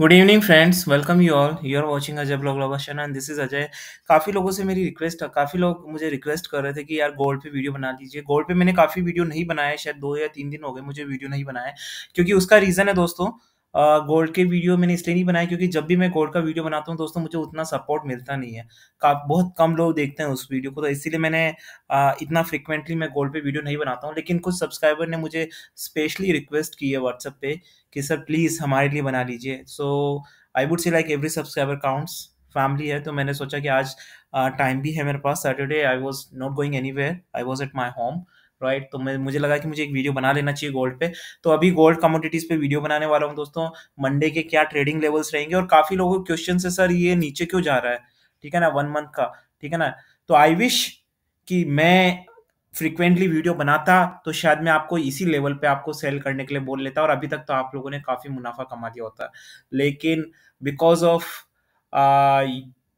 Good evening friends welcome you all you are watching Ajay blog location and this is Ajay काफ़ी लोगों से मेरी request काफ़ी लोग मुझे रिक्वेस्ट कर रहे थे कि यार गोल्ड पे वीडियो बना लीजिए गोल्ड पे मैंने काफ़ी वीडियो नहीं बनाया शायद दो या तीन दिन हो गए मुझे वीडियो नहीं बनाया क्योंकि उसका रीज़न है दोस्तों गोल्ड के वीडियो मैंने इसलिए नहीं बनाया क्योंकि जब भी मैं गोल्ड का वीडियो बनाता हूँ दोस्तों मुझे उतना सपोर्ट मिलता नहीं है का बहुत कम लोग देखते हैं उस वीडियो को तो इसीलिए मैंने आ, इतना फ्रिक्वेंटली मैं गोल्ड पे वीडियो नहीं बनाता हूँ लेकिन कुछ सब्सक्राइबर ने मुझे स्पेशली रिक्वेस्ट की है व्हाट्सएप पे कि सर प्लीज़ हमारे लिए बना लीजिए so I would see like every subscriber counts family है तो मैंने सोचा कि आज टाइम भी है मेरे पास Saturday I was not going anywhere I was at my home right तो मैं मुझे लगा कि मुझे एक वीडियो बना लेना चाहिए गोल्ड पे तो अभी गोल्ड कमोडिटीज पे वीडियो बनाने वाला हूँ दोस्तों मंडे के क्या ट्रेडिंग लेवल्स रहेंगे और काफी लोगों के क्वेश्चन है सर ये नीचे क्यों जा रहा है ठीक है ना वन मंथ का ठीक है ना तो आई विश कि मैं फ्रीक्वेंटली वीडियो बनाता तो शायद मैं आपको इसी लेवल पे आपको सेल करने के लिए बोल लेता और अभी तक तो आप लोगों ने काफी मुनाफा कमा लिया होता लेकिन because of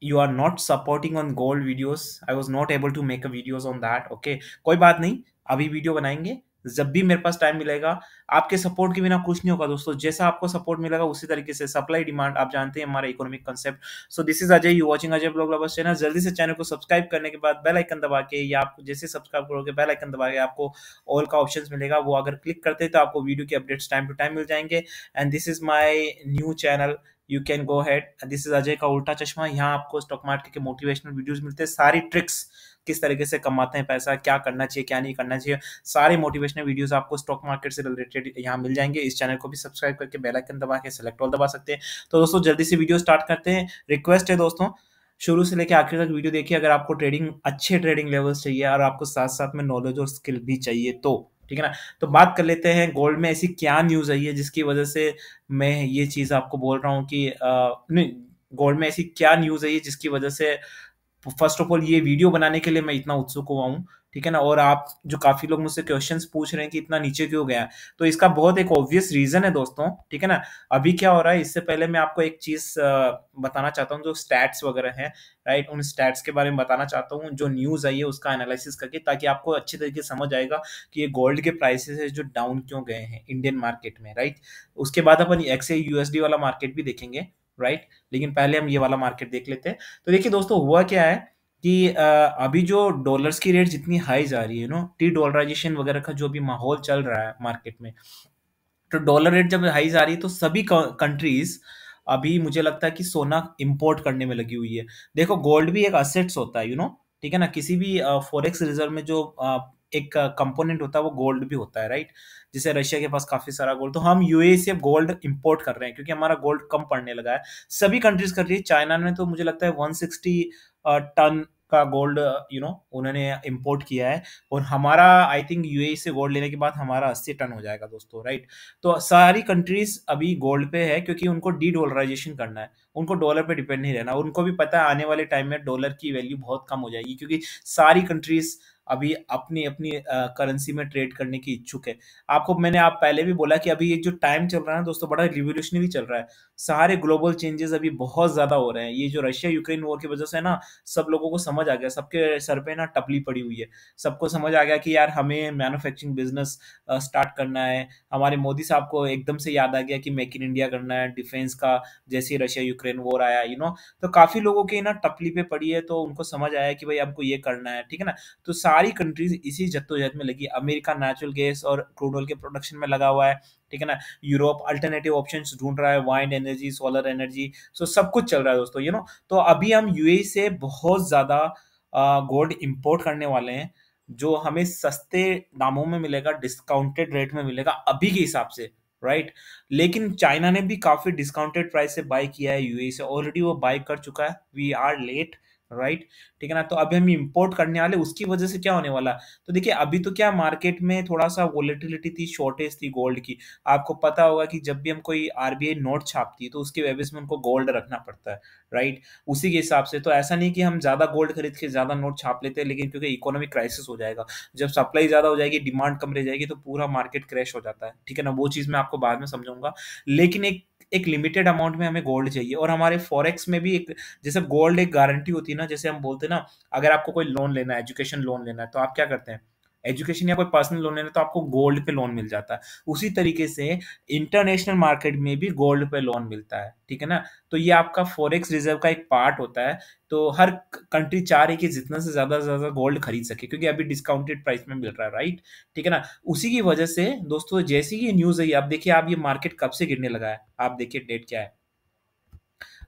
you are not supporting on gold videos I was not able to make a videos on that okay कोई बात नहीं अभी वीडियो बनाएंगे जब भी मेरे पास टाइम मिलेगा आपके सपोर्ट के बिना कुछ नहीं होगा दोस्तों जैसा आपको सपोर्ट मिलेगा उसी तरीके से सप्लाई डिमांड आप जानते हैं हमारा economic concept so this is Ajay you watching Ajay blog lovers channel जल्दी से चैनल को सब्सक्राइब करने के बाद बेल आइकन दबा के या आप जैसे सब्सक्राइब करोगे बेल आइकन दबा के आपको ऑल का ऑप्शन मिलेगा वो अगर क्लिक करते हैं तो आपको वीडियो के अपडेट्स टाइम टू टाइम मिल जाएंगे and this is my new channel you can go ahead this is Ajay का उल्टा चश्मा यहाँ आपको स्टॉक मार्केट के मोटिवेशनल वीडियोज मिलते हैं सारी ट्रिक्स किस तरीके से कमाते हैं पैसा क्या करना चाहिए क्या नहीं करना चाहिए सारे मोटिवेशनल वीडियोस आपको स्टॉक मार्केट से रिलेटेड यहाँ मिल जाएंगे इस चैनल को भी सब्सक्राइब करके बेल आइकन दबा के सेलेक्ट ऑल दबा सकते हैं तो दोस्तों जल्दी से वीडियो स्टार्ट करते हैं रिक्वेस्ट है दोस्तों शुरू से लेकर आखिर तक वीडियो देखिए अगर आपको ट्रेडिंग अच्छे ट्रेडिंग लेवल्स चाहिए और आपको साथ साथ में नॉलेज और स्किल भी चाहिए तो ठीक है ना तो बात कर लेते हैं गोल्ड में ऐसी क्या न्यूज आई है जिसकी वजह से मैं ये चीज आपको बोल रहा हूँ कि गोल्ड में ऐसी क्या न्यूज आई है जिसकी वजह से फर्स्ट ऑफ ऑल ये वीडियो बनाने के लिए मैं इतना उत्सुक हुआ हूँ ठीक है ना और आप जो काफी लोग मुझसे क्वेश्चन पूछ रहे हैं कि इतना नीचे क्यों गया तो इसका बहुत एक ऑब्वियस रीजन है दोस्तों ठीक है ना अभी क्या हो रहा है इससे पहले मैं आपको एक चीज बताना चाहता हूँ जो स्टैट्स वगैरह है राइट उन स्टैट्स के बारे में बताना चाहता हूँ जो न्यूज आई है उसका एनालिसिस करके ताकि आपको अच्छे तरीके से समझ आएगा कि ये गोल्ड के प्राइसेस है जो डाउन क्यों गए हैं इंडियन मार्केट में राइट उसके बाद अपन एक्से यूएसडी वाला मार्केट भी देखेंगे राइट लेकिन पहले हम ये वाला मार्केट देख लेते हैं तो देखिए दोस्तों हुआ क्या है कि अभी जो डॉलर्स की रेट जितनी हाई जा रही है नो टी डॉलराइजेशन वगैरह का जो भी माहौल चल रहा है मार्केट में तो डॉलर रेट जब हाई जा रही है तो सभी कंट्रीज अभी मुझे लगता है कि सोना इंपोर्ट करने में लगी हुई है देखो गोल्ड भी एक असेट्स होता है यू नो ठीक है ना किसी भी फॉरेक्स रिजर्व में जो एक कंपोनेंट होता है वो गोल्ड भी होता है राइट जैसे रशिया के पास काफी सारा गोल्ड तो हम यूए e से गोल्ड इंपोर्ट कर रहे हैं क्योंकि हमारा गोल्ड कम पड़ने लगा है सभी कंट्रीज कर रही है चाइना ने तो मुझे लगता है 160 टन का गोल्ड यू नो उन्होंने इम्पोर्ट किया है और हमारा आई थिंक यू से गोल्ड लेने के बाद हमारा अस्सी टन हो जाएगा दोस्तों राइट तो सारी कंट्रीज अभी गोल्ड पे है क्योंकि उनको डी डॉलराइजेशन करना है उनको डॉलर पे डिपेंड नहीं रहना उनको भी पता है आने वाले टाइम में डॉलर की वैल्यू बहुत कम हो जाएगी क्योंकि सारी कंट्रीज अभी अपनी अपनी करेंसी में ट्रेड करने की इच्छुक है आपको मैंने आप पहले भी बोला कि अभी ये जो टाइम चल रहा है दोस्तों बड़ा रिवोल्यूशनरी चल रहा है सारे ग्लोबल चेंजेस अभी बहुत ज्यादा हो रहे हैं ये जो रशिया यूक्रेन वॉर की वजह से ना सब लोगों को समझ आ गया सबके सर पे ना टपली पड़ी हुई है सबको समझ आ गया कि यार हमें मैनुफेक्चरिंग बिजनेस स्टार्ट करना है हमारे मोदी साहब को एकदम से याद आ गया कि मेक इन इंडिया करना है डिफेंस का जैसे रशिया यूक्रेन वॉर आया यू नो तो काफी लोगों की ना टपली पे पड़ी है तो उनको समझ आया कि भाई आपको ये करना है ठीक है ना तो सारे सारी कंट्रीज इसी जद्दोजहद में लगी अमेरिका नेचुरल गैस और क्रूड ऑयल के प्रोडक्शन में लगा हुआ है ठीक है ना यूरोप अल्टरनेटिव ऑप्शंस ढूंढ रहा है wind energy solar energy so सब कुछ चल रहा है दोस्तों यू नो तो अभी हम यू से बहुत ज़्यादा गोल्ड इम्पोर्ट करने वाले हैं जो हमें सस्ते दामों में मिलेगा डिस्काउंटेड रेट में मिलेगा अभी के हिसाब से राइट right? लेकिन चाइना ने भी काफ़ी डिस्काउंटेड प्राइस से बाय किया है यूएई से ऑलरेडी वो बाय कर चुका है वी आर लेट राइट ठीक है ना तो अभी हम इम्पोर्ट करने वाले उसकी वजह से क्या होने वाला तो देखिए अभी तो क्या मार्केट में थोड़ा सा वोलेटिलिटी थी शॉर्टेज थी गोल्ड की आपको पता होगा कि जब भी हम कोई आरबीआई नोट छापती है तो उसके वजह में उनको गोल्ड रखना पड़ता है राइट उसी के हिसाब से तो ऐसा नहीं कि हम ज़्यादा गोल्ड खरीद के ज़्यादा नोट छाप लेते हैं लेकिन क्योंकि इकोनॉमिक क्राइसिस हो जाएगा जब सप्लाई ज़्यादा हो जाएगी डिमांड कम रह जाएगी तो पूरा मार्केट क्रैश हो जाता है ठीक है ना वो चीज़ मैं आपको बाद में समझाऊंगा लेकिन एक एक लिमिटेड अमाउंट में हमें गोल्ड चाहिए और हमारे फॉरेक्स में भी एक जैसे गोल्ड एक गारंटी होती है ना जैसे हम बोलते हैं ना अगर आपको कोई लोन लेना है एजुकेशन लोन लेना है तो आप क्या करते हैं एजुकेशन या कोई पर्सनल लोन लेना तो आपको गोल्ड पे लोन मिल जाता है उसी तरीके से इंटरनेशनल मार्केट में भी गोल्ड पे लोन मिलता है ठीक है ना तो ये आपका फॉरेक्स रिजर्व का एक पार्ट होता है तो हर कंट्री चाह रही कि जितना से ज़्यादा से ज़्यादा गोल्ड खरीद सके क्योंकि अभी डिस्काउंटेड प्राइस में मिल रहा है राइट ठीक है ना उसी की वजह से दोस्तों जैसी ये न्यूज़ आई आप देखिए आप ये मार्केट कब से गिरने लगा है आप देखिए डेट क्या है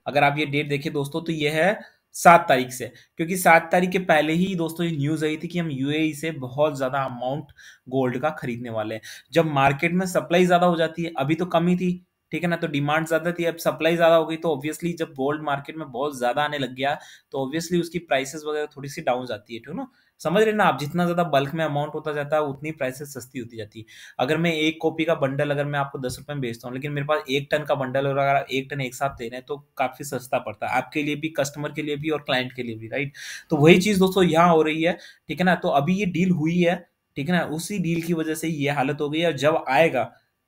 अगर आप ये डेट देखिए दोस्तों तो ये है सात तारीख से क्योंकि सात तारीख के पहले ही दोस्तों ये न्यूज आई थी कि हम यूएई e से बहुत ज्यादा अमाउंट गोल्ड का खरीदने वाले हैं जब मार्केट में सप्लाई ज्यादा हो जाती है अभी तो कम ही थी ठीक है ना तो डिमांड ज्यादा थी अब सप्लाई ज्यादा हो गई तो ऑब्वियसली जब गोल्ड मार्केट में बहुत ज्यादा आने लग गया तो ऑब्वियसली उसकी प्राइसेस वगैरह थोड़ी सी डाउन जाती है ठीक ना समझ रहे ना आप जितना ज़्यादा बल्क में अमाउंट होता जाता है उतनी प्राइसेस सस्ती होती जाती है अगर मैं एक कॉपी का बंडल अगर मैं आपको दस रुपये में बेचता हूँ लेकिन मेरे पास एक टन का बंडल और अगर एक टन एक साथ दे रहे हैं तो काफ़ी सस्ता पड़ता है आपके लिए भी कस्टमर के लिए भी और क्लाइंट के लिए भी राइट तो वही चीज़ दोस्तों यहाँ हो रही है ठीक है ना तो अभी ये डील हुई है ठीक है ना उसी डील की वजह से ये हालत हो गई है और जब आएगा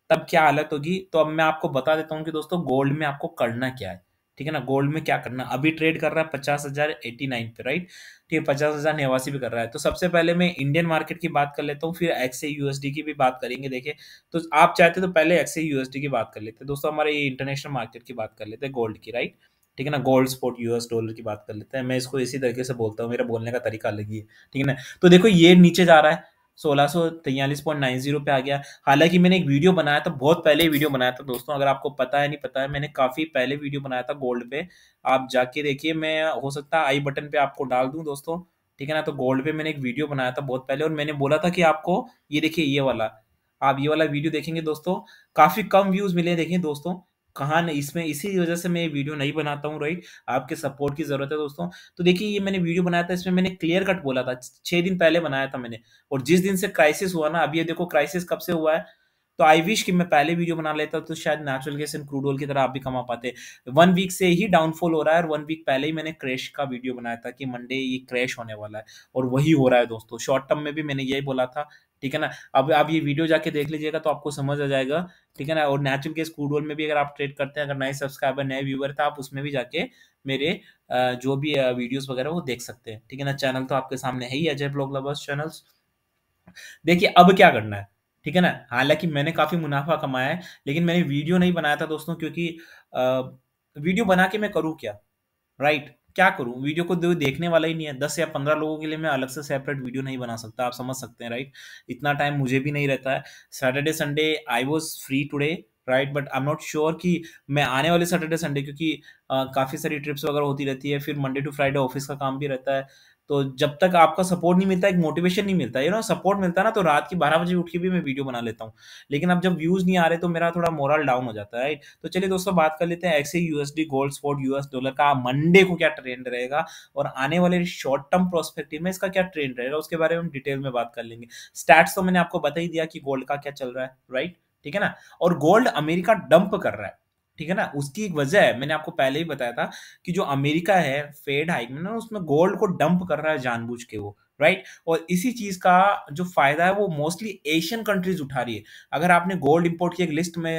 तब क्या हालत होगी तो अब मैं आपको बता देता हूँ कि दोस्तों गोल्ड में आपको करना क्या है ठीक है ना गोल्ड में क्या करना अभी ट्रेड कर रहा है पचास हजार एटी नाइन पे राइट ठीक है पचास हजार नवासी पे कर रहा है तो सबसे पहले मैं इंडियन मार्केट की बात कर लेता हूँ फिर एक्स ए यूएसडी की भी बात करेंगे देखिए तो आप चाहते तो पहले एक्स ए यूएसडी की बात कर लेते हैं दोस्तों हमारे ये इंटरनेशनल मार्केट की बात कर लेते हैं गोल्ड की राइट ठीक है ना गोल्ड स्पॉट यूएस डॉलर की बात कर लेते हैं मैं इसको इसी तरीके से बोलता हूँ मेरा बोलने का तरीका अलग ही है ठीक है ना तो देखो ये नीचे जा रहा है सोलह पे आ गया हालांकि मैंने एक वीडियो बनाया था बहुत पहले वीडियो बनाया था दोस्तों अगर आपको पता है नहीं पता है मैंने काफ़ी पहले वीडियो बनाया था गोल्ड पे आप जाके देखिए मैं हो सकता है आई बटन पे आपको डाल दूं दोस्तों ठीक है ना तो गोल्ड पे मैंने एक वीडियो बनाया था बहुत पहले और मैंने बोला था कि आपको ये देखिए ये वाला आप ये वाला वीडियो देखेंगे दोस्तों काफ़ी कम व्यूज़ मिले देखिए दोस्तों कहा नहीं इसमें इसी वजह से मैं ये वीडियो नहीं बनाता हूँ राइट आपके सपोर्ट की ज़रूरत है दोस्तों तो देखिए ये मैंने वीडियो बनाया था इसमें मैंने क्लियर कट बोला था छः दिन पहले बनाया था मैंने और जिस दिन से क्राइसिस हुआ ना अभी ये देखो क्राइसिस कब से हुआ है तो आई विश कि मैं पहले वीडियो बना लेता तो शायद natural gas and crude oil की तरह आप भी कमा पाते वन वीक से ही डाउनफॉल हो रहा है और वन वीक पहले ही मैंने क्रैश का वीडियो बनाया था कि मंडे ये क्रैश होने वाला है और वही हो रहा है दोस्तों शॉर्ट टर्म में भी मैंने यही बोला था ठीक है ना अब आप ये वीडियो जाके देख लीजिएगा तो आपको समझ आ जाएगा ठीक है ना और नेचुरल के स्कूडोल में भी अगर आप ट्रेड करते हैं अगर नए सब्सक्राइबर नए व्यूअर था तो आप उसमें भी जाके मेरे जो भी वीडियोस वगैरह वो देख सकते हैं ठीक है ना चैनल तो आपके सामने है ही अजय ब्लॉग लवर्स चैनल्स देखिए अब क्या करना है ठीक है ना हालांकि मैंने काफ़ी मुनाफा कमाया है लेकिन मैंने वीडियो नहीं बनाया था दोस्तों क्योंकि वीडियो बना के मैं करूँ क्या राइट क्या करूँ वीडियो को देखने वाला ही नहीं है दस या पंद्रह लोगों के लिए मैं अलग से सेपरेट वीडियो नहीं बना सकता आप समझ सकते हैं राइट इतना टाइम मुझे भी नहीं रहता है Saturday Sunday I was free today right but I am not sure कि मैं आने वाले सैटरडे संडे क्योंकि काफ़ी सारी ट्रिप्स वगैरह होती रहती है फिर मंडे टू फ्राइडे ऑफिस का काम भी रहता है तो जब तक आपका सपोर्ट नहीं मिलता एक मोटिवेशन नहीं मिलता यू नो सपोर्ट मिलता ना तो रात की बारह बजे उठ के भी मैं वीडियो बना लेता हूँ लेकिन अब जब व्यूज नहीं आ रहे तो मेरा थोड़ा मोरल डाउन हो जाता है राइट तो चलिए दोस्तों बात कर लेते हैं ऐसे USD gold spot US dollar का मंडे को क्या ट्रेंड रहेगा और आने वाले शॉर्ट टर्म प्रोस्पेक्टिव में इसका क्या ट्रेंड रहेगा उसके बारे में हम डिटेल में बात कर लेंगे स्टैट्स तो मैंने आपको बता ही दिया कि गोल्ड का क्या चल रहा है राइट ठीक है ना और गोल्ड अमेरिका डंप कर रहा है ठीक है ना उसकी एक वजह है मैंने आपको पहले ही बताया था कि जो अमेरिका है फेड हाइक में ना उसमें गोल्ड को डंप कर रहा है जानबूझ के वो राइट और इसी चीज का जो फायदा है वो मोस्टली एशियन कंट्रीज उठा रही है अगर आपने गोल्ड इंपोर्ट की एक लिस्ट में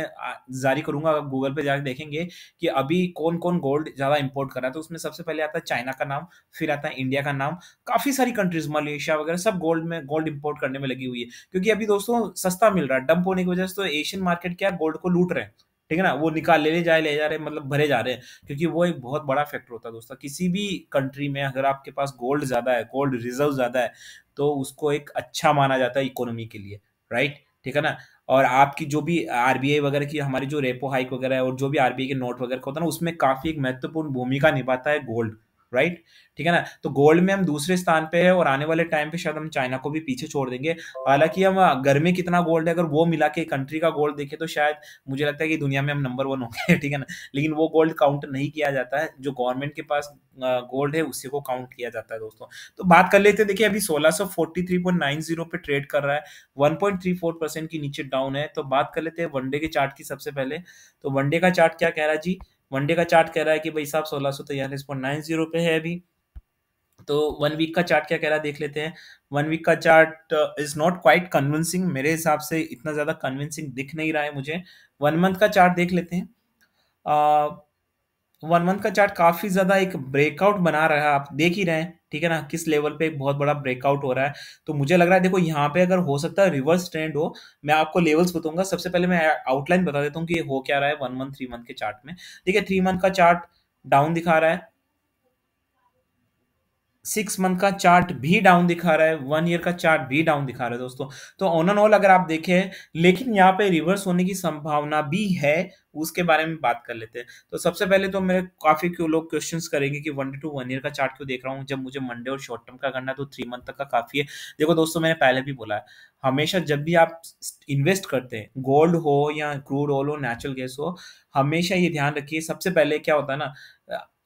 जारी करूंगा गूगल पे जाकर देखेंगे कि अभी कौन कौन गोल्ड ज्यादा इंपोर्ट कर रहा है तो उसमें सबसे पहले आता है चाइना का नाम फिर आता है इंडिया का नाम काफी सारी कंट्रीज मलेशिया वगैरह सब गोल्ड में गोल्ड इंपोर्ट करने में लगी हुई है क्योंकि अभी दोस्तों सस्ता मिल रहा है डंप होने की वजह से तो एशियन मार्केट क्या गोल्ड को लूट रहे हैं ठीक है ना वो निकाल ले जाए ले जा रहे मतलब भरे जा रहे हैं क्योंकि वो एक बहुत बड़ा फैक्टर होता है दोस्तों किसी भी कंट्री में अगर आपके पास गोल्ड ज़्यादा है गोल्ड रिजर्व ज़्यादा है तो उसको एक अच्छा माना जाता है इकोनॉमी के लिए राइट ठीक है ना और आपकी जो भी आरबीआई वगैरह की हमारी जो रेपो हाइक वगैरह है और जो भी आरबीआई के नोट वगैरह होता है ना उसमें काफ़ी एक महत्वपूर्ण भूमिका निभाता है गोल्ड राइट right? ठीक है ना तो गोल्ड में हम दूसरे स्थान पे है और आने वाले टाइम पे शायद हम चाइना को भी पीछे छोड़ देंगे हालांकि हम हाँ, घर में कितना गोल्ड है अगर वो मिला के कंट्री का गोल्ड देखें तो शायद मुझे लगता है कि दुनिया में हम नंबर वन होंगे ठीक है ना लेकिन वो गोल्ड काउंट नहीं किया जाता है जो गवर्नमेंट के पास गोल्ड हाँ, है उसी को काउंट किया जाता है दोस्तों तो बात कर लेते हैं देखिए अभी सोलह पे ट्रेड कर रहा है वन परसेंट की नीचे डाउन है तो बात कर लेते हैं वनडे के चार्ट की सबसे पहले तो वनडे का चार्ट क्या कह रहा है जी वनडे का चार्ट कह रहा है कि भाई साहब सोलह सौ तैयलीस पॉइंट नाइन जीरो पे है अभी तो वन वीक का चार्ट क्या कह रहा है देख लेते हैं वन वीक का chart is not quite convincing मेरे हिसाब से इतना ज़्यादा कन्विंसिंग दिख नहीं रहा है मुझे वन मंथ का चार्ट देख लेते हैं uh, वन मंथ का चार्ट काफ़ी ज़्यादा एक ब्रेकआउट बना रहा है आप देख ही रहे हैं ठीक है ना किस लेवल पे एक बहुत बड़ा ब्रेकआउट हो रहा है तो मुझे लग रहा है देखो यहाँ पे अगर हो सकता है रिवर्स ट्रेंड हो मैं आपको लेवल्स बताऊंगा सबसे पहले मैं आउटलाइन बता देता हूँ कि हो क्या रहा है वन मंथ थ्री मंथ के चार्ट में ठीक है थ्री मंथ का चार्ट डाउन दिखा रहा है सिक्स मंथ का चार्ट भी डाउन दिखा रहा है वन ईयर का चार्ट भी डाउन दिखा रहा है दोस्तों तो ऑन एंड ऑल अगर आप देखें लेकिन यहाँ पे रिवर्स होने की संभावना भी है उसके बारे में बात कर लेते हैं तो सबसे पहले तो मेरे काफी क्यों लोग क्वेश्चंस करेंगे कि वन टू वन ईयर का चार्ट क्यों देख रहा हूँ जब मुझे मंडे और शॉर्ट टर्म का करना है तो थ्री मंथ तक का काफी है देखो दोस्तों मैंने पहले भी बोला है हमेशा जब भी आप इन्वेस्ट करते हैं गोल्ड हो या क्रूड ऑयल हो नेचुरल गैस हो हमेशा ये ध्यान रखिए सबसे पहले क्या होता है ना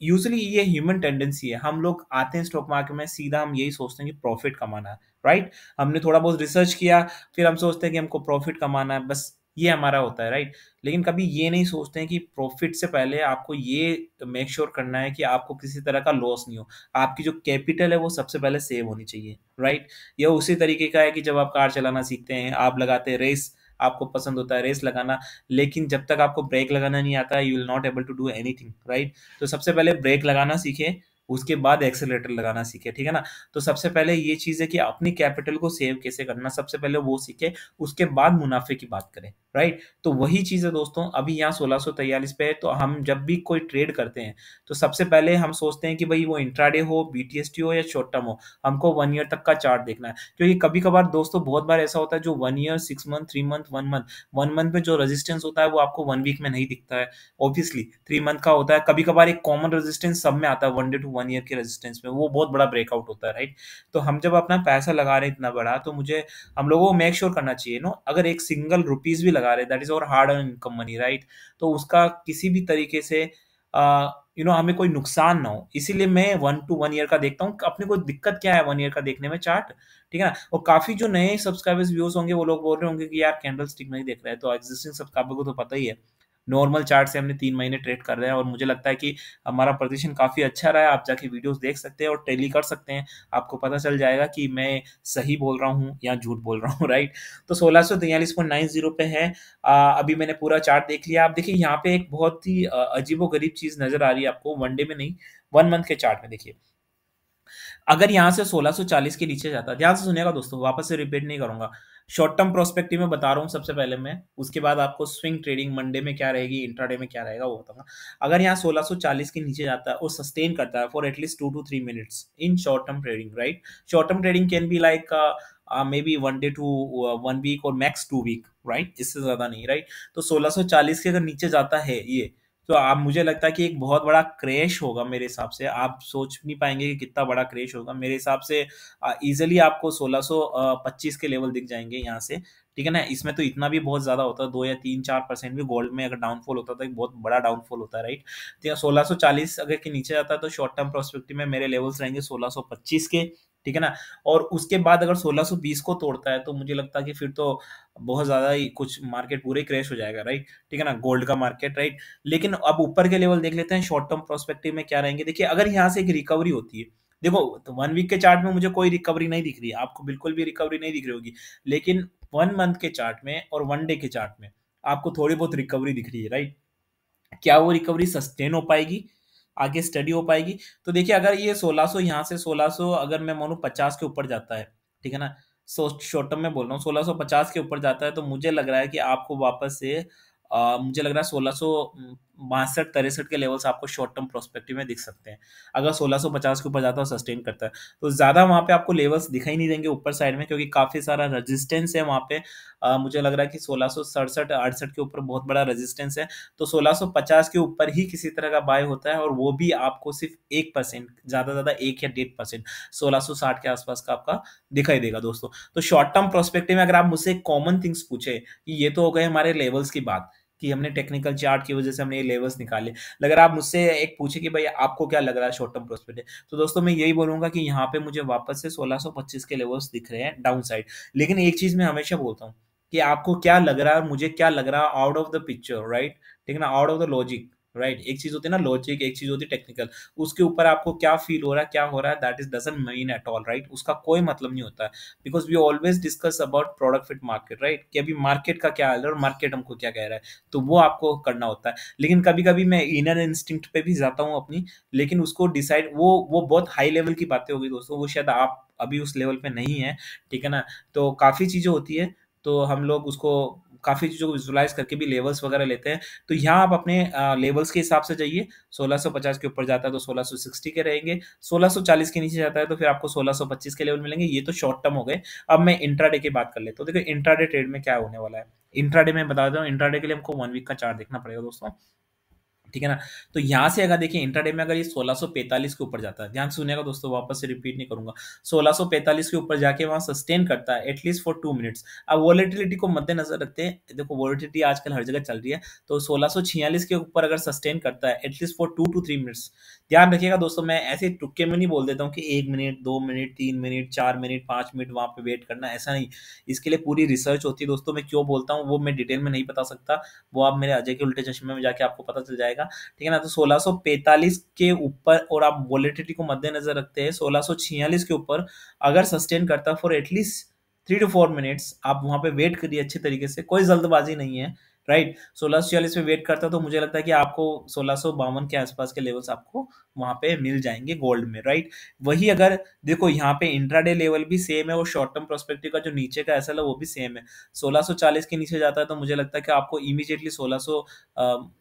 यूजली ये ह्यूमन टेंडेंसी है हम लोग आते हैं स्टॉक मार्केट में सीधा हम यही सोचते हैं कि प्रॉफिट कमाना है राइट हमने थोड़ा बहुत रिसर्च किया फिर हम सोचते हैं कि हमको प्रॉफिट कमाना है बस ये हमारा होता है राइट लेकिन कभी ये नहीं सोचते हैं कि प्रॉफिट से पहले आपको ये मेक श्योर sure करना है कि आपको किसी तरह का लॉस नहीं हो आपकी जो कैपिटल है वो सबसे पहले सेव होनी चाहिए राइट यह उसी तरीके का है कि जब आप कार चलाना सीखते हैं आप लगाते हैं रेस आपको पसंद होता है रेस लगाना लेकिन जब तक आपको ब्रेक लगाना नहीं आता you will not able to do anything right तो सबसे पहले ब्रेक लगाना सीखें उसके बाद एक्सेलेटर लगाना सीखे ठीक है ना तो सबसे पहले ये चीज़ है कि अपनी कैपिटल को सेव कैसे करना सबसे पहले वो सीखे उसके बाद मुनाफे की बात करें राइट तो वही चीज़ है दोस्तों अभी यहाँ सोलह पे है तो हम जब भी कोई ट्रेड करते हैं तो सबसे पहले हम सोचते हैं कि भाई वो इंट्राडे हो बीटीएसटी हो या शॉर्ट टर्म हो हमको वन ईयर तक का चार्ट देखना है क्योंकि कभी कभार दोस्तों बहुत बार ऐसा होता है जो one year six month three month one month one month में जो रेजिस्टेंस होता है वो आपको वन वीक में नहीं दिखता है ऑब्वियसली थ्री मंथ का होता है कभी कभार एक कॉमन रेजिस्टेंस सब में आता है one day to one one year के रेजिस्टेंस में वो बहुत बड़ा ब्रेकआउट होता है राइट तो हम जब अपना पैसा लगा रहे हैं इतना बड़ा तो मुझे हम लोगों को मेक श्योर करना चाहिए नो अगर एक सिंगल रुपीज भी लगा रहे दैट इज और hard earn income money right तो उसका किसी भी तरीके से यू नो हमें कोई नुकसान ना हो इसीलिए मैं वन टू वन ईयर का देखता हूँ अपने को दिक्कत क्या है वन ईयर का देखने में चार्ट ठीक है ना और काफी जो नए सब्सक्राइबर्स व्यूज होंगे वो लोग बोल रहे होंगे कि यार कैंडल स्टिक नहीं देख रहे हैं तो एग्जिस्टिंग सब्सक्राइबर को तो पता ही है नॉर्मल चार्ट से हमने तीन महीने ट्रेड कर रहे हैं और मुझे लगता है कि हमारा प्रदर्शन काफ़ी अच्छा रहा है आप जाके वीडियोस देख सकते हैं और टेली कर सकते हैं आपको पता चल जाएगा कि मैं सही बोल रहा हूँ या झूठ बोल रहा हूँ राइट तो सोलह सौ पे है आ, अभी मैंने पूरा चार्ट देख लिया आप देखिए यहाँ पे एक बहुत ही अजीबो गरीब चीज़ नज़र आ रही है आपको वनडे में नहीं वन मंथ के चार्ट में देखिए अगर यहाँ से 1640 के नीचे जाता ध्यान से सुनेगा दोस्तों वापस से रिपीट नहीं करूंगा शॉर्ट टर्म प्रोस्पेक्टिव में बता रहा हूँ सबसे पहले मैं उसके बाद आपको स्विंग ट्रेडिंग मंडे में क्या रहेगी इंट्राडे में क्या रहेगा वो बताऊंगा अगर यहाँ 1640 के नीचे जाता है और सस्टेन करता है for at least two to three minutes in short term trading right short term trading can be like maybe one day to one week और मैक्स टू वीक राइट इससे ज्यादा नहीं राइट right? तो चालीस के अगर नीचे जाता है ये तो आप मुझे लगता है कि एक बहुत बड़ा क्रेश होगा मेरे हिसाब से आप सोच नहीं पाएंगे कि कितना बड़ा क्रेश होगा मेरे हिसाब से इजिली आपको पच्चीस के लेवल दिख जाएंगे यहाँ से ठीक है ना इसमें तो इतना भी बहुत ज़्यादा होता है दो या तीन चार परसेंट भी गोल्ड में अगर डाउनफॉल होता तो एक बहुत बड़ा डाउनफॉल होता है राइट तो सोलह सौ चालीस अगर के नीचे जाता है तो शॉर्ट टर्म प्रोस्पेक्टिव में मेरे लेवल्स रहेंगे सोलह सौ पच्चीस के ठीक है ना और उसके बाद अगर 1620 को तोड़ता है तो मुझे लगता है कि फिर तो बहुत ज़्यादा ही कुछ मार्केट पूरे क्रैश हो जाएगा राइट ठीक है ना गोल्ड का मार्केट राइट लेकिन अब ऊपर के लेवल देख लेते हैं शॉर्ट टर्म प्रोस्पेक्टिव में क्या रहेंगे देखिए अगर यहाँ से एक रिकवरी होती है देखो तो वन वीक के चार्ट में मुझे कोई रिकवरी नहीं दिख रही आपको बिल्कुल भी रिकवरी नहीं दिख रही होगी लेकिन वन मंथ के चार्ट में और वन डे के चार्ट में आपको थोड़ी बहुत रिकवरी दिख रही है राइट क्या वो रिकवरी सस्टेन हो पाएगी आगे स्टडी हो पाएगी तो देखिए अगर ये 1600 सौ यहाँ से 1600 अगर मैं मानू 50 के ऊपर जाता है ठीक है ना सो शॉर्ट टर्म में बोल रहा हूँ 1650 के ऊपर जाता है तो मुझे लग रहा है कि आपको वापस से आ, मुझे लग रहा है सोलह बासठ तिरसठ के लेवल्स आपको शॉर्ट टर्म प्रोस्पेक्टिव में दिख सकते हैं अगर सोलह सौ पचास के ऊपर जाता है सस्टेन करता है तो ज़्यादा वहाँ पे आपको लेवल्स दिखाई नहीं देंगे ऊपर साइड में क्योंकि काफ़ी सारा रजिस्टेंस है वहाँ पे आ, मुझे लग रहा है कि सोलह सौ सड़सठ अड़सठ के ऊपर बहुत बड़ा रजिस्टेंस है तो 1650 के ऊपर ही किसी तरह का बाय होता है और वो भी आपको सिर्फ एक परसेंट ज़्यादा ज़्यादा एक या डेढ़ परसेंट सोलह के आसपास का आपका दिखाई देगा दोस्तों तो शॉर्ट टर्म प्रोस्पेक्टिव में अगर आप मुझसे कॉमन थिंग्स पूछे कि ये तो हो गए हमारे लेवल्स की बात कि हमने टेक्निकल चार्ट की वजह से हमने ये लेवल्स निकाले अगर आप मुझसे एक पूछे कि भाई आपको क्या लग रहा है शॉर्ट टर्म प्रोस्पेक्ट तो दोस्तों मैं यही बोलूंगा कि यहाँ पे मुझे वापस से 1625 के लेवल्स दिख रहे हैं डाउन साइड लेकिन एक चीज मैं हमेशा बोलता हूँ कि आपको क्या लग रहा है मुझे क्या लग रहा है out of the picture right ठीक है ना out of the logic right right? एक चीज होती है ना लॉजिक एक चीज होती है टेक्निकल उसके ऊपर आपको क्या फील हो रहा है क्या हो रहा है that is doesn't mean at all right उसका कोई मतलब नहीं होता because we always discuss about product fit market right कि अभी मार्केट का क्या हाल है और मार्केट हमको क्या कह रहा है तो वो आपको करना होता है लेकिन कभी कभी मैं इनर इंस्टिंक्ट पे भी जाता हूँ अपनी लेकिन उसको डिसाइड वो वो बहुत हाई लेवल की बातें होगी दोस्तों वो शायद आप अभी उस लेवल पे नहीं है ठीक है ना तो काफ़ी चीज़ें होती है तो हम लोग उसको काफ़ी चीज़ों को विजुलाइज करके भी लेवल्स वगैरह लेते हैं तो यहाँ आप अपने लेवल्स के हिसाब से जाइए 1650 के ऊपर जाता है तो 1660 के रहेंगे 1640 के नीचे जाता है तो फिर आपको 1625 के लेवल मिलेंगे ये तो शॉर्ट टर्म हो गए अब मैं इंट्राडे की बात कर लेता हूँ देखो इंट्राडे ट्रेड में क्या होने वाला है इंट्राडे में बता देता हूँ इंट्राडे के लिए हमको वन वीक का चार्ट देखना पड़ेगा दोस्तों ठीक है ना तो यहाँ से अगर देखिए इंटरडे में अगर ये 1645 के ऊपर जाता है ध्यान सुनेगा दोस्तों वापस से रिपीट नहीं करूंगा 1645 के ऊपर जाके वहाँ सस्टेन करता है एटलीस्ट फॉर टू मिनट्स अब वॉलिटिलिटी को मद्देनजर रखते हैं देखो वॉलिटिलिटी आजकल हर जगह चल रही है तो सोलह के ऊपर अगर सस्टेन करता है at least for two to three minutes ध्यान रखिएगा दोस्तों मैं ऐसे टुक्के में नहीं बोल देता हूँ कि एक मिनट दो मिनट तीन मिनट चार मिनट पाँच मिनट वहाँ पे वेट करना ऐसा नहीं इसके लिए पूरी रिसर्च होती है दोस्तों मैं क्यों बोलता हूँ वो मैं डिटेल में नहीं बता सकता वो आप मेरे अजय के उल्टे चश्मे में जाके आपको पता चल जाएगा ठीक है ना तो सोलह के ऊपर और आप वॉलेटिटी को मद्देनजर रखते हैं सोलह के ऊपर अगर सस्टेन करता for at least three to four minutes आप वहाँ पे वेट करिए अच्छे तरीके से कोई जल्दबाजी नहीं है राइट सोलह सौ छियालीस पे वेट करता तो मुझे लगता है कि आपको सोलह सौ बावन के आसपास के लेवल्स आपको वहां पे मिल जाएंगे गोल्ड में राइट वही अगर देखो यहाँ पे इंट्राडे लेवल भी सेम है और शॉर्ट टर्म प्रोस्पेक्टिव का जो नीचे का एसएल है वो भी सेम है 1640 के नीचे जाता है तो मुझे लगता है कि आपको इमीजिएटली सोलह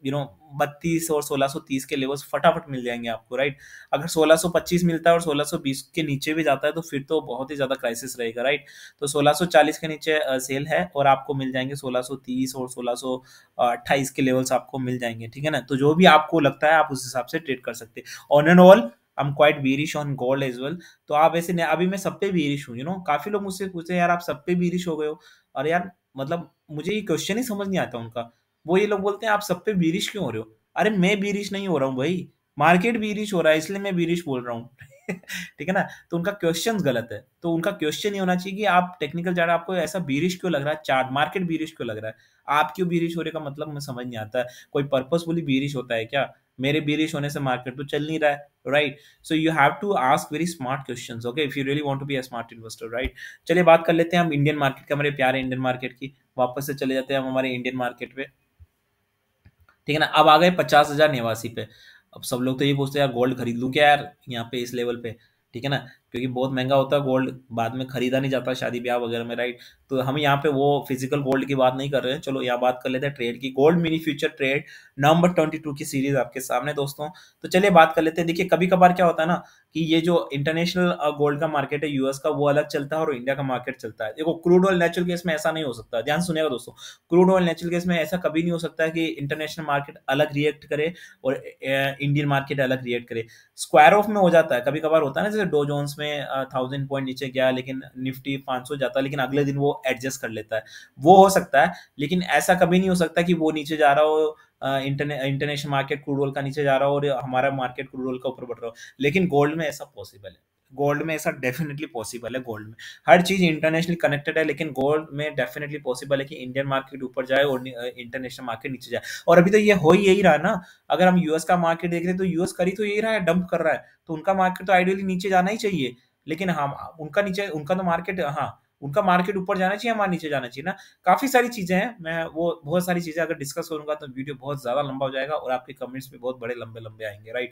यू नो बत्तीस और 1630 के लेवल्स फटाफट मिल जाएंगे आपको राइट अगर 1625 मिलता है और 1620 के नीचे भी जाता है तो फिर तो बहुत ही ज़्यादा क्राइसिस रहेगा राइट तो 1640 के नीचे सेल है और आपको मिल जाएंगे 1630 और 1628 के लेवल्स आपको मिल जाएंगे ठीक है ना तो जो भी आपको लगता है आप उस हिसाब से ट्रेड कर सकते हैं on and all I am quite bearish on gold as well तो आप ऐसे नहीं अभी मैं सब पे वीरिश हूँ यू नो काफी लोग मुझसे पूछते हैं यार आप सब पे वीरिश हो गए हो और यार मतलब मुझे ये क्वेश्चन ही समझ नहीं आता उनका वो ये लोग बोलते हैं आप सब पे वीरिश क्यों हो रहे हो अरे मैं वीरिश नहीं हो रहा हूँ भाई मार्केट वीरिश हो रहा है इसलिए मैं वीरिश बोल रहा हूँ ठीक है ना तो उनका क्वेश्चन गलत है तो उनका क्वेश्चन ये होना चाहिए कि आप टेक्निकल चार्ट आपको ऐसा बीरिश क्यों लग रहा है चार्ट मार्केट बीरिश क्यों लग रहा है आप क्यों बीरिश हो रहे का मतलब मैं समझ नहीं आता है कोई पर्पसफुली बीरिश होता है क्या मेरे बीरिश होने से मार्केट तो चल नहीं रहा है right so you have to ask very smart question okay if you really want to be a smart investor right चलिए बात कर लेते हैं हम इंडियन मार्केट के हमारे प्यारे इंडियन मार्केट की वापस से चले जाते हैं हम हमारे इंडियन मार्केट पे ठीक है ना अब आ गए पचास हजार निवासी पे अब सब लोग तो ये पूछते हैं यार गोल्ड खरीद लूँ क्या यार यहाँ पे इस लेवल पे ठीक है ना क्योंकि बहुत महंगा होता है गोल्ड बाद में खरीदा नहीं जाता शादी ब्याह वगैरह में राइट तो हम यहाँ पे वो फिजिकल गोल्ड की बात नहीं कर रहे हैं चलो यहाँ बात कर लेते हैं ट्रेड की gold mini future trade number twenty two की सीरीज आपके सामने दोस्तों तो चलिए बात कर लेते हैं देखिए कभी कभार क्या होता है ना कि ये जो इंटरनेशनल गोल्ड का मार्केट है यूएस का वो अलग चलता है और इंडिया का मार्केट चलता है देखो क्रूड ऑयल नेचुरल गैस में ऐसा नहीं हो सकता ध्यान सुनेगा दोस्तों क्रूड ऑयल नेचुरल गैस में ऐसा कभी नहीं हो सकता कि इंटरनेशनल मार्केट अलग रिएक्ट करे और इंडियन मार्केट अलग रिएक्ट करे स्क्वायर ऑफ में हो जाता है कभी कभार होता है ना जैसे डो जोन्स उसमें थाउजेंड पॉइंट नीचे गया लेकिन निफ्टी पांच सौ जाता लेकिन अगले दिन वो एडजस्ट कर लेता है वो हो सकता है लेकिन ऐसा कभी नहीं हो सकता कि वो नीचे जा रहा हो इंटरनेशनल मार्केट क्रूड ऑयल का नीचे जा रहा हो और हमारा मार्केट क्रूड ऑयल का ऊपर बढ़ रहा हो लेकिन गोल्ड में ऐसा पॉसिबल है गोल्ड में ऐसा डेफिनेटली पॉसिबल है गोल्ड में हर चीज इंटरनेशनली कनेक्टेड है लेकिन गोल्ड में डेफिनेटली पॉसिबल है कि इंडियन मार्केट ऊपर जाए और इंटरनेशनल मार्केट नीचे जाए और अभी तो ये हो ही यही रहा ना अगर हम यूएस का मार्केट देख रहे हैं तो यूएस कर ही तो यही रहा है डंप कर रहा है तो उनका मार्केट तो आइडियली नीचे जाना ही चाहिए लेकिन हम उनका नीचे उनका तो मार्केट हाँ उनका मार्केट ऊपर जाना चाहिए हमारा नीचे जाना चाहिए ना काफी सारी चीजें हैं मैं वो बहुत सारी चीजें अगर डिस्कस करूंगा तो वीडियो बहुत ज्यादा लंबा हो जाएगा और आपके कमेंट्स भी बहुत बड़े लंबे लंबे आएंगे राइट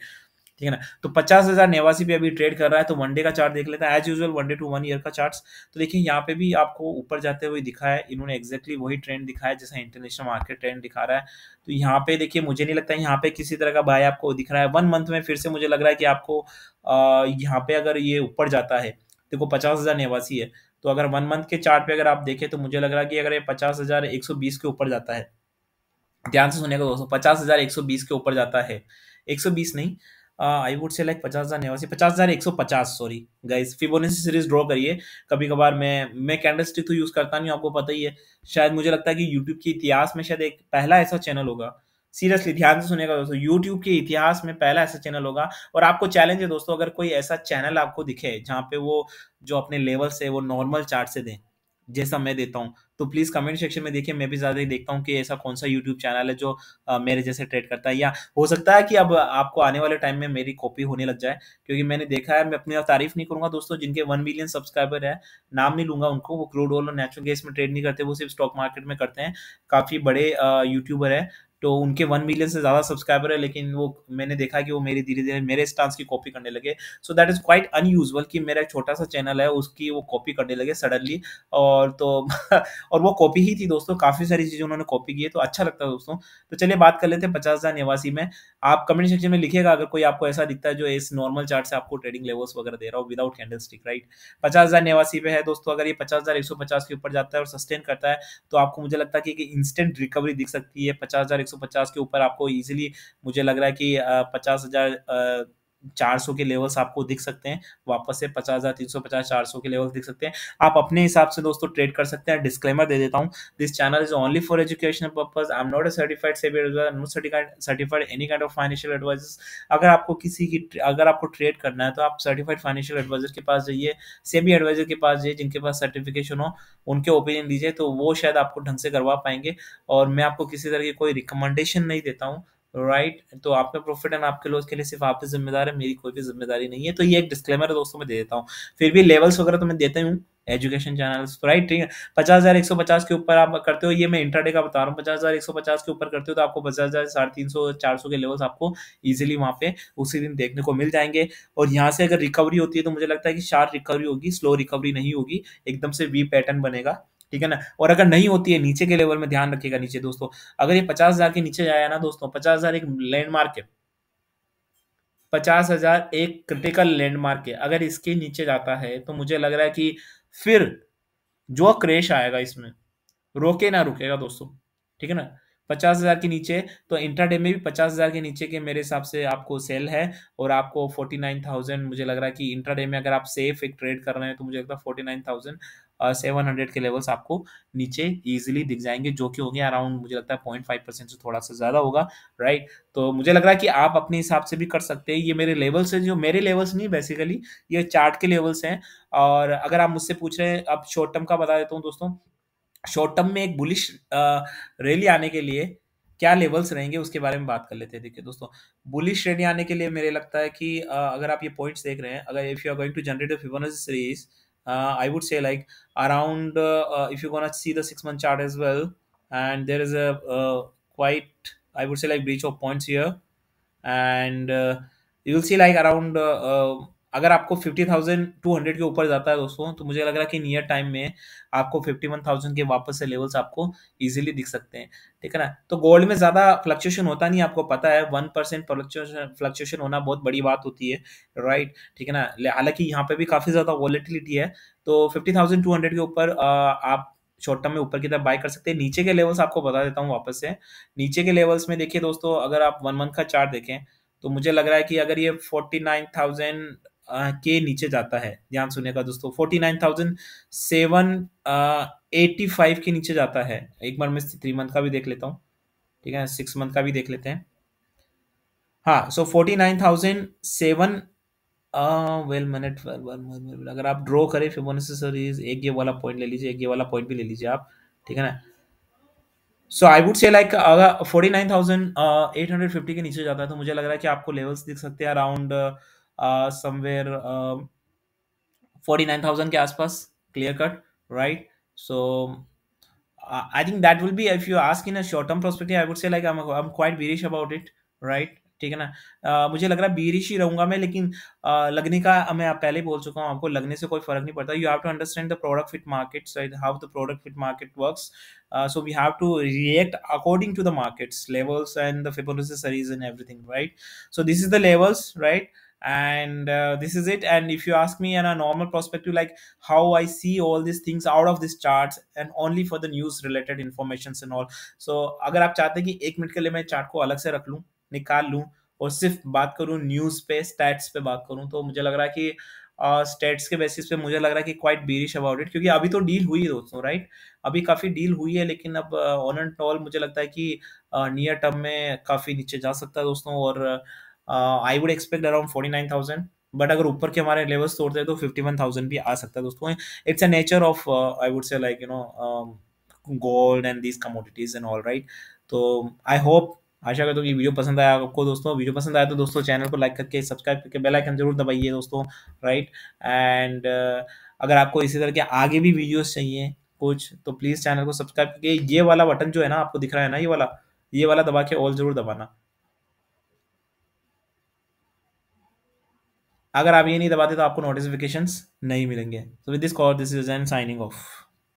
ठीक है ना तो पचास हजार नेवासी पे अभी ट्रेड कर रहा है तो वनडे का चार्ट देख लेता है as usual one day to one year का चार्ट तो देखिए यहाँ पे भी आपको ऊपर जाते हुए दिखा है इन्होंने एक्जैक्टली वही ट्रेंड दिखाया जैसा इंटरनेशनल मार्केट ट्रेंड दिखा रहा है तो यहाँ पे देखिए मुझे नहीं लगता यहाँ पे किसी तरह का बाय आपको दिख रहा है वन मंथ में फिर से मुझे लग रहा है कि आपको यहाँ पे अगर ये ऊपर जाता है देखो पचास हजार नेवासी है तो अगर वन मंथ के चार्ट पे अगर आप देखें तो मुझे लग रहा है कि अगर ये पचास हजार एक सौ बीस के ऊपर जाता है ध्यान से सुनेगा दोस्तों पचास हजार एक सौ बीस के ऊपर जाता है एक सौ बीस नहीं आई वुड से लाइक पचास हज़ार नवासी पचास हज़ार एक सौ पचास sorry guys Fibonacci series draw करिए कभी कभार मैं मैं कैंडल स्टिक तो यूज़ करता नहीं आपको पता ही है शायद मुझे लगता है कि यूट्यूब के इतिहास में शायद एक पहला ऐसा चैनल होगा सीरियसली ध्यान से सुनेगा दोस्तों यूट्यूब के इतिहास में पहला ऐसा चैनल होगा और आपको चैलेंज है दोस्तों अगर कोई ऐसा चैनल आपको दिखे जहाँ पे वो जो अपने लेवल से वो नॉर्मल चार्ट से दें जैसा मैं देता हूँ तो प्लीज़ कमेंट सेक्शन में देखिए मैं भी ज़्यादा ही देखता हूँ कि ऐसा कौन सा यूट्यूब चैनल है जो मेरे जैसे ट्रेड करता है या हो सकता है कि अब आपको आने वाले टाइम में मेरी कॉपी होने लग जाए क्योंकि मैंने देखा है मैं अपनी तारीफ नहीं करूंगा दोस्तों जिनके वन मिलियन सब्सक्राइबर है नाम नहीं लूंगा उनको वो क्रूड ऑल और नेचुरल गैस में ट्रेड नहीं करते वो सिर्फ स्टॉक मार्केट में करते हैं काफ़ी बड़े यूट्यूबर है तो उनके वन मिलियन से ज़्यादा सब्सक्राइबर है लेकिन वो मैंने देखा कि वो मेरी धीरे धीरे मेरे स्टांस की कॉपी करने लगे so that is quite unusual कि मेरा एक छोटा सा चैनल है उसकी वो कॉपी करने लगे सडनली और तो और वो कॉपी ही थी दोस्तों काफ़ी सारी चीज़ें उन्होंने कॉपी की है तो अच्छा लगता है दोस्तों तो चलिए बात कर लेते हैं पचास हज़ार निवासी में आप कमेंट सेक्शन में लिखिएगा अगर कोई आपको ऐसा दिखता है जो इस नॉर्मल चार्ट से आपको ट्रेडिंग लेवल्स वगैरह दे रहा हो विदाउट कैंडल स्टिक राइट पचास हज़ार निवासी पे है दोस्तों अगर ये पचास हज़ार एक सौ पचास के ऊपर जाता है और सस्टेन करता है तो आपको मुझे लगता है कि इंस्टेंट रिकवरी दिख सकती है पचास हज़ार पचास के ऊपर आपको ईजिली मुझे लग रहा है कि पचास हज़ार 400 के लेवल्स आपको दिख सकते हैं वापस से पचास हजार तीन सौ पचास चार सौ के लेवल्स दिख सकते हैं आप अपने हिसाब से दोस्तों ट्रेड कर सकते हैं डिस्क्लेमर दे देता हूं this channel is only for education purpose I am not a certified certified any kind of financial advisers अगर आपको किसी की अगर आपको ट्रेड करना है तो आप सर्टिफाइड फाइनेंशियल एडवाइजर के पास जाइए सेबी एडवाइजर के पास जाइए जिनके पास सर्टिफिकेशन हो उनके ओपिनियन लीजिए तो वो शायद आपको ढंग से करवा पाएंगे और मैं आपको किसी तरह की कोई रिकमेंडेशन नहीं देता हूँ राइट right? तो आपका प्रॉफिट एंड आपके लॉस के लिए सिर्फ आप जिम्मेदार है मेरी कोई भी जिम्मेदारी नहीं है तो ये एक डिस्क्लेमर है दोस्तों मैं दे देता हूँ फिर भी लेवल्स वगैरह तो मैं देता हूँ एजुकेशन चैनल्स राइट ठीक है पचास हज़ार एक सौ पचास के ऊपर आप करते हो ये मैं इंटरडे का बता रहा हूँ पचास हज़ार एक सौ पचास के ऊपर करते हो तो आपको पचास हज़ार साढ़े तीन सौ चार सौ के लेवल्स आपको ईजिली वहाँ पे उसी दिन देखने को मिल जाएंगे और यहाँ से अगर रिकवरी होती है तो मुझे लगता है कि शार्प रिकवरी होगी स्लो रिकवरी नहीं होगी एकदम से वी पैटर्न बनेगा ठीक है ना और अगर नहीं होती है नीचे के लेवल में ध्यान रखिएगा नीचे दोस्तों अगर ये पचास हजार के नीचे जाया ना दोस्तों पचास हजार एक लैंडमार्क है पचास हजार एक क्रिटिकल लैंडमार्क है अगर इसके नीचे जाता है तो मुझे लग रहा है कि फिर जो क्रेश आएगा इसमें रोके ना रुकेगा दोस्तों ठीक है ना पचास हज़ार के नीचे तो इंट्राडे में भी पचास हज़ार के नीचे के मेरे हिसाब से आपको सेल है और आपको फोर्टी नाइन थाउजेंड मुझे लग रहा है कि इंट्राडे में अगर आप सेफ एक ट्रेड कर रहे हैं तो मुझे लगता है forty nine thousand seven hundred के लेवल्स आपको नीचे ईजिली दिख जाएंगे जो कि होंगे अराउंड मुझे लगता है पॉइंट फाइव परसेंट से थोड़ा सा ज़्यादा होगा राइट तो मुझे लग रहा है कि आप अपने हिसाब से भी कर सकते हैं ये मेरे लेवल्स हैं जो मेरे लेवल्स नहीं बेसिकली ये चार्ट के लेवल्स हैं और अगर आप मुझसे पूछ रहे हैं अब शॉर्ट टर्म का बता देता हूँ दोस्तों शॉर्ट टर्म में एक बुलिश रैली आने के लिए क्या लेवल्स रहेंगे उसके बारे में बात कर लेते हैं देखिए दोस्तों बुलिश रैली आने के लिए मेरे लगता है कि अगर आप ये पॉइंट्स देख रहे हैं अगर if you are going to generate Fibonacci series I would say like around if you gonna see the six month chart as well and there is a quite I would say like breach of points here and you will see like around अगर आपको fifty thousand two hundred के ऊपर जाता है दोस्तों तो मुझे लग रहा है कि नियर टाइम में आपको फिफ्टी वन थाउजेंड के वापस से लेवल्स आपको इजीली दिख सकते हैं ठीक है ना तो गोल्ड में ज़्यादा फ्लक्चुएशन होता नहीं आपको पता है वन परसेंट फ्लक्चुएशन फ्लक्चुएशन होना बहुत बड़ी बात होती है राइट ठीक है ना हालांकि यहाँ पे भी काफ़ी ज़्यादा वॉलेटिलिटी है तो फिफ्टी थाउजेंड टू हंड्रेड के ऊपर आप शॉर्ट टर्म में ऊपर की तरफ बाय कर सकते हैं नीचे के लेवल्स आपको बता देता हूँ वापस से नीचे के लेवल्स में देखिए दोस्तों अगर आप वन मंथ का चार्ट देखें तो मुझे लग रहा है कि अगर ये फोर्टी नाइन थाउजेंड के नीचे जाता है ध्यान सुनने का दोस्तों forty nine thousand seven eighty five के नीचे जाता है एक बार मैं थ्री मंथ का भी देख लेता हूँ ठीक है सिक्स मंथ का भी देख लेते हैं हाँ so forty nine thousand seven well minute अगर आप ड्रॉ करें फिबोनाची सर इज एक ये वाला पॉइंट ले लीजिए एक ये वाला पॉइंट भी ले लीजिए आप ठीक है ना so I would say like अगर forty nine thousand eight hundred fifty के नीचे जाता है तो मुझे लग रहा है कि आपको लेवल्स दिख सकते हैं around uh, somewhere forty nine thousand के आसपास clear cut right so I think that will be if you ask in a short term perspective, I would say like I'm I'm quite bearish about it, right? ठीक है ना uh, मुझे लग रहा है bearish ही रहूंगा मैं लेकिन uh, लगने का मैं आप पहले बोल चुका हूँ आपको लगने से कोई फर्क नहीं पड़ता you have to understand the product fit market how the product fit market work so we have to react according to the markets levels and the Fibonacci series and everything right so this is the levels right and uh, this is it and if you ask me in a normal perspective like how i see all these things out of this charts and only for the news related informations and all so अगर आप चाहते हैं कि एक minute के लिए मैं chart को अलग से रख लूँ निकाल लूँ और सिर्फ बात करूँ न्यूज़ पे स्टैट्स पे बात करूँ तो मुझे लग रहा है कि स्टेट्स uh, के बेसिस पे मुझे लग रहा है कि क्वाइट बीरिश अबाउट इट क्योंकि अभी तो डील हुई है दोस्तों राइट अभी काफ़ी डील हुई है लेकिन अब ऑन एंड ऑल मुझे लगता है कि नियर uh, टर्म में काफ़ी नीचे जा सकता है दोस्तों और uh, I would expect around forty nine thousand but अगर ऊपर के हमारे लेवल्स तोड़ते हैं तो फिफ्टी वन थाउजेंड भी आ सकता है दोस्तों it's a nature of I would say like you know gold and these commodities and all right तो आई होप आशा करता हूँ कि वीडियो पसंद आया आपको दोस्तों वीडियो पसंद आया तो दोस्तों चैनल को लाइक करके सब्सक्राइब करके बेल आइकन जरूर दबाइए दोस्तों राइट एंड uh, अगर आपको इसी तरह के आगे भी वीडियोस चाहिए कुछ तो प्लीज़ चैनल को सब्सक्राइब करके ये वाला बटन जो है ना आपको दिख रहा है ना ये वाला ये वाला दबा के ऑल जरूर दबाना अगर आप ये नहीं दबाते तो आपको नोटिफिकेशंस नहीं मिलेंगे so with this call this is an signing of